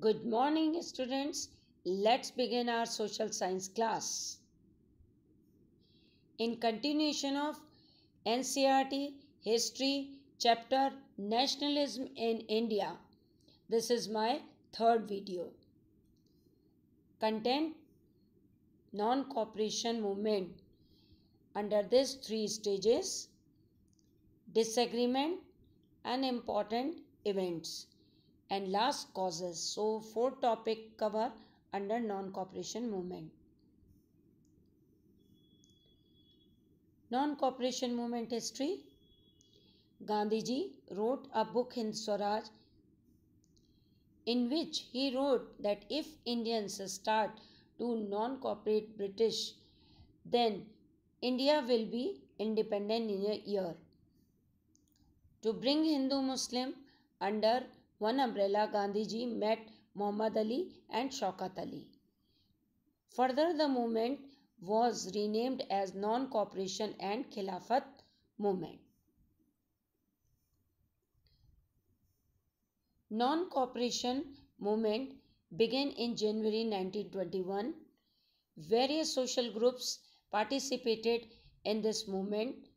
Good morning students. Let's begin our social science class. In continuation of NCRT History chapter Nationalism in India. This is my third video. Content Non-Cooperation Movement. Under these three stages, disagreement and important events and last causes so four topic cover under non cooperation movement non cooperation movement history gandhi ji wrote a book in swaraj in which he wrote that if indians start to non cooperate british then india will be independent in a year to bring hindu muslim under one umbrella, Gandhiji met Muhammad Ali and Shaukat Ali. Further, the movement was renamed as Non-Cooperation and Khilafat Movement. Non-Cooperation Movement began in January 1921. Various social groups participated in this movement.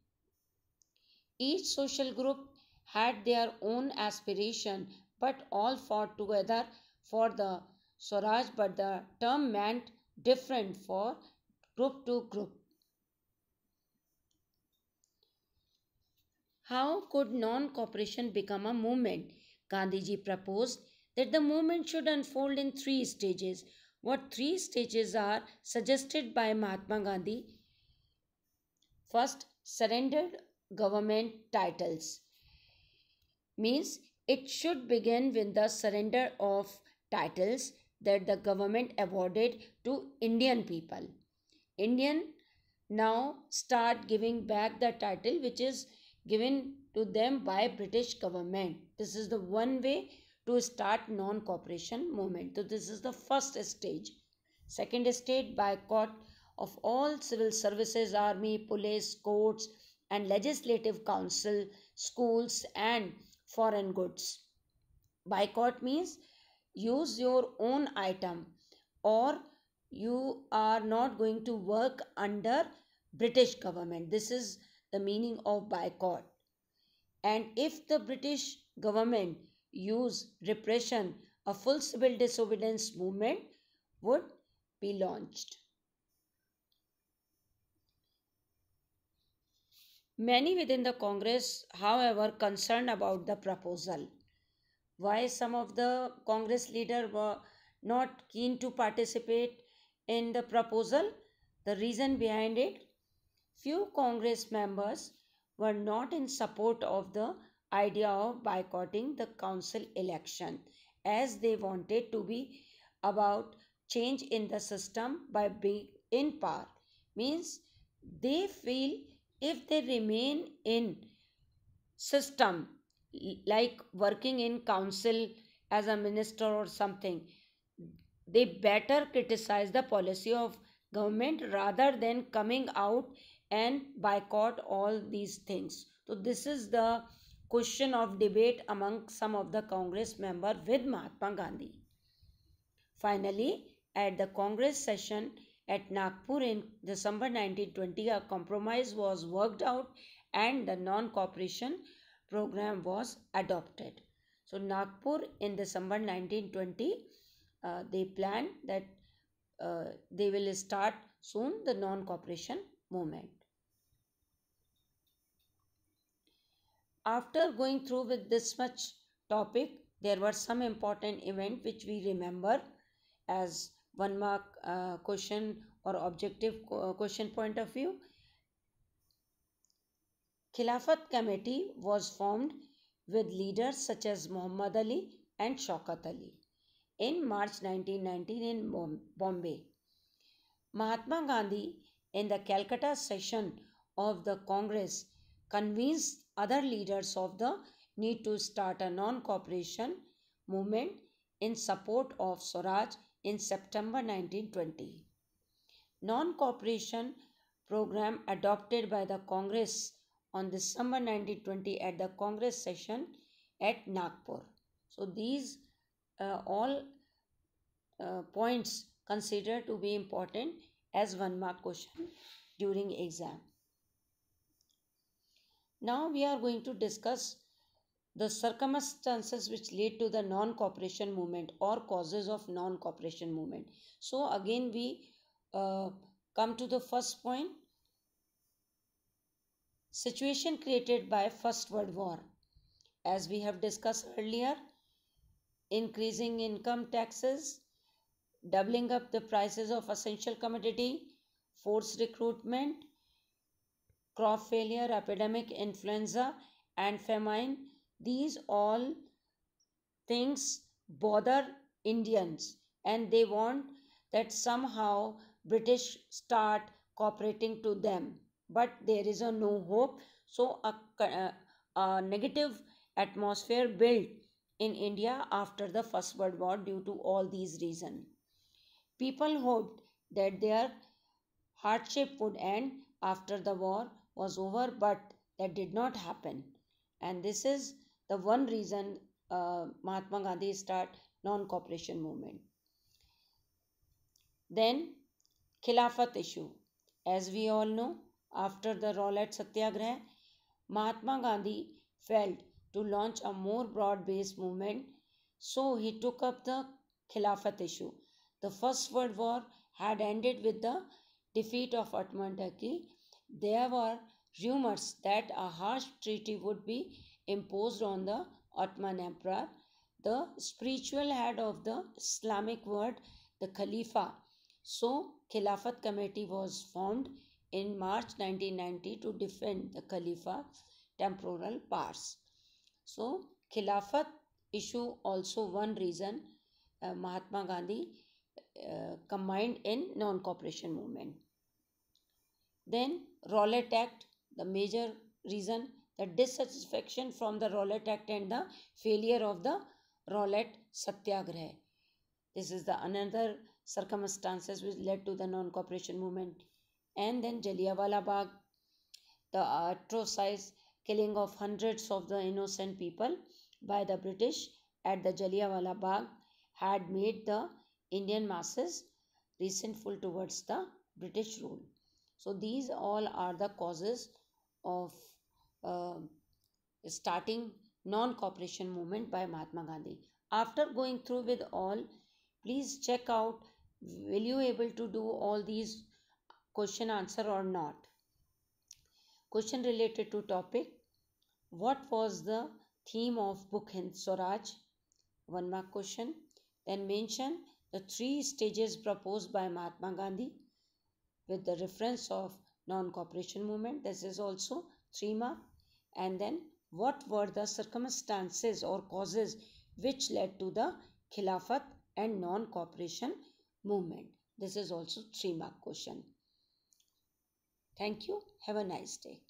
Each social group had their own aspiration but all fought together for the Swaraj, but the term meant different for group to group. How could non cooperation become a movement? Gandhiji proposed that the movement should unfold in three stages. What three stages are suggested by Mahatma Gandhi? First, surrendered government titles means it should begin with the surrender of titles that the government awarded to Indian people. Indian now start giving back the title which is given to them by British government. This is the one way to start non-cooperation movement. So this is the first stage. Second stage boycott of all civil services, army, police, courts and legislative council, schools and foreign goods. Boycott means use your own item or you are not going to work under British government. This is the meaning of boycott. And if the British government use repression, a full civil disobedience movement would be launched. Many within the Congress, however, concerned about the proposal. Why some of the Congress leaders were not keen to participate in the proposal? The reason behind it? Few Congress members were not in support of the idea of boycotting the council election as they wanted to be about change in the system by being in power means they feel if they remain in system like working in council as a minister or something they better criticize the policy of government rather than coming out and boycott all these things so this is the question of debate among some of the congress member with mahatma gandhi finally at the congress session at Nagpur in December 1920, a compromise was worked out and the non cooperation program was adopted. So, Nagpur in December 1920, uh, they planned that uh, they will start soon the non cooperation movement. After going through with this much topic, there were some important events which we remember as one mark uh, question or objective uh, question point of view. Khilafat committee was formed with leaders such as Muhammad Ali and Shaukat Ali in March 1919 in Bombay. Mahatma Gandhi in the Calcutta session of the Congress convinced other leaders of the need to start a non-cooperation movement in support of Swaraj in September 1920. Non-cooperation program adopted by the Congress on December 1920 at the Congress session at Nagpur. So these uh, all uh, points considered to be important as one mark question during exam. Now we are going to discuss the circumstances which lead to the non cooperation movement or causes of non cooperation movement so again we uh, come to the first point situation created by first world war as we have discussed earlier increasing income taxes doubling up the prices of essential commodity forced recruitment crop failure epidemic influenza and famine these all things bother Indians and they want that somehow British start cooperating to them. But there is a no hope. So a, uh, a, negative atmosphere built in India after the First World War due to all these reasons. People hoped that their hardship would end after the war was over, but that did not happen. And this is the one reason uh, Mahatma Gandhi start non-cooperation movement. Then Khilafat issue. As we all know, after the Rowlatt Satyagraha, Mahatma Gandhi felt to launch a more broad-based movement, so he took up the Khilafat issue. The First World War had ended with the defeat of Ottoman Turkey. There were rumors that a harsh treaty would be imposed on the Ottoman Emperor. The spiritual head of the Islamic world, the Khalifa. So, Khilafat Committee was formed in March 1990 to defend the Khalifa temporal powers. So, Khilafat issue also one reason uh, Mahatma Gandhi uh, combined in non-cooperation movement. Then Rowlatt Act, the major reason the dissatisfaction from the Rowlatt Act and the failure of the Rowlatt Satyagraha. This is the another circumstances which led to the non-cooperation movement. And then Jallianwala Bagh, the atrocious killing of hundreds of the innocent people by the British at the Jallianwala Bagh had made the Indian masses resentful towards the British rule. So these all are the causes of um, starting non-cooperation movement by Mahatma Gandhi. After going through with all, please check out will you able to do all these question answer or not. Question related to topic. What was the theme of book Hind Swaraj? One mark question. Then mention the three stages proposed by Mahatma Gandhi with the reference of non-cooperation movement. This is also Trima, and then what were the circumstances or causes which led to the Khilafat and non-cooperation movement. This is also three mark question. Thank you. Have a nice day.